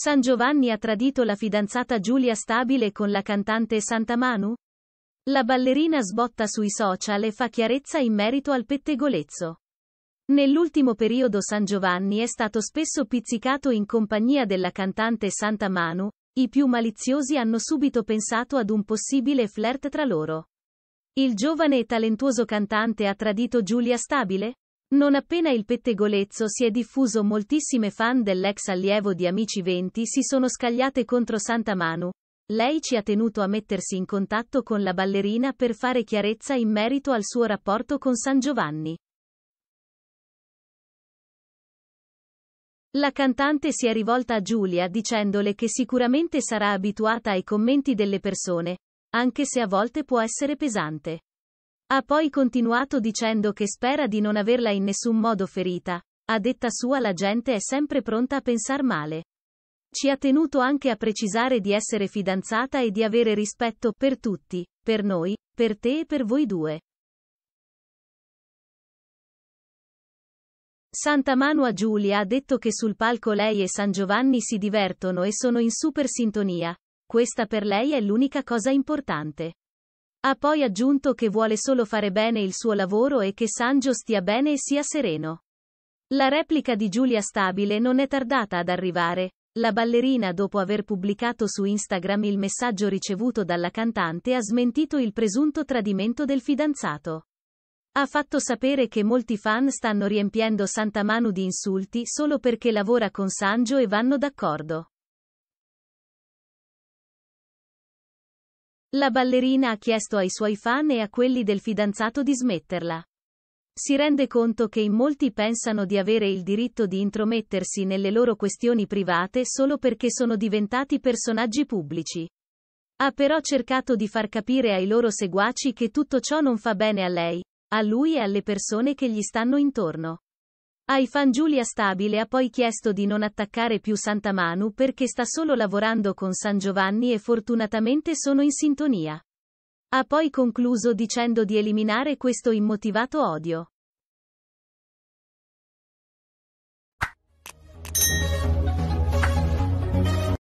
San Giovanni ha tradito la fidanzata Giulia Stabile con la cantante Santa Manu? La ballerina sbotta sui social e fa chiarezza in merito al pettegolezzo. Nell'ultimo periodo San Giovanni è stato spesso pizzicato in compagnia della cantante Santa Manu, i più maliziosi hanno subito pensato ad un possibile flirt tra loro. Il giovane e talentuoso cantante ha tradito Giulia Stabile? Non appena il pettegolezzo si è diffuso moltissime fan dell'ex allievo di Amici 20 si sono scagliate contro Santa Manu. Lei ci ha tenuto a mettersi in contatto con la ballerina per fare chiarezza in merito al suo rapporto con San Giovanni. La cantante si è rivolta a Giulia dicendole che sicuramente sarà abituata ai commenti delle persone, anche se a volte può essere pesante. Ha poi continuato dicendo che spera di non averla in nessun modo ferita. A detta sua la gente è sempre pronta a pensar male. Ci ha tenuto anche a precisare di essere fidanzata e di avere rispetto per tutti, per noi, per te e per voi due. Santa Manu a Giulia ha detto che sul palco lei e San Giovanni si divertono e sono in super sintonia. Questa per lei è l'unica cosa importante. Ha poi aggiunto che vuole solo fare bene il suo lavoro e che Sanjo stia bene e sia sereno. La replica di Giulia Stabile non è tardata ad arrivare. La ballerina dopo aver pubblicato su Instagram il messaggio ricevuto dalla cantante ha smentito il presunto tradimento del fidanzato. Ha fatto sapere che molti fan stanno riempiendo Santa Manu di insulti solo perché lavora con Sanjo e vanno d'accordo. La ballerina ha chiesto ai suoi fan e a quelli del fidanzato di smetterla. Si rende conto che in molti pensano di avere il diritto di intromettersi nelle loro questioni private solo perché sono diventati personaggi pubblici. Ha però cercato di far capire ai loro seguaci che tutto ciò non fa bene a lei, a lui e alle persone che gli stanno intorno. Ai fan Giulia Stabile ha poi chiesto di non attaccare più Santa Manu perché sta solo lavorando con San Giovanni e fortunatamente sono in sintonia. Ha poi concluso dicendo di eliminare questo immotivato odio.